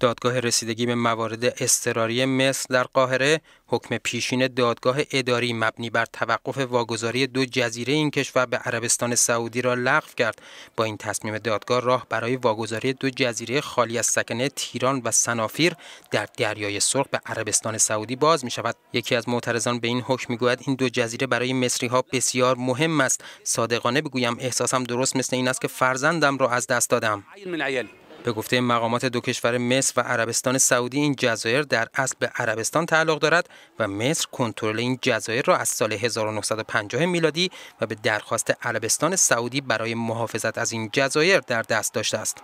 دادگاه رسیدگی به موارد اضطراری مصر در قاهره حکم پیشین دادگاه اداری مبنی بر توقف واگذاری دو جزیره این کشور به عربستان سعودی را لغو کرد با این تصمیم دادگاه راه برای واگذاری دو جزیره خالی از سکنه تیران و سنافیر در دریای سرخ به عربستان سعودی باز می شود یکی از معترضان به این حکم میگوید این دو جزیره برای مصری ها بسیار مهم است صادقانه بگویم احساسم درست مثل این است که فرزندم را از دست دادم به گفته مقامات دو کشور مصر و عربستان سعودی این جزایر در اصل به عربستان تعلق دارد و مصر کنترل این جزایر را از سال 1950 میلادی و به درخواست عربستان سعودی برای محافظت از این جزایر در دست داشته است.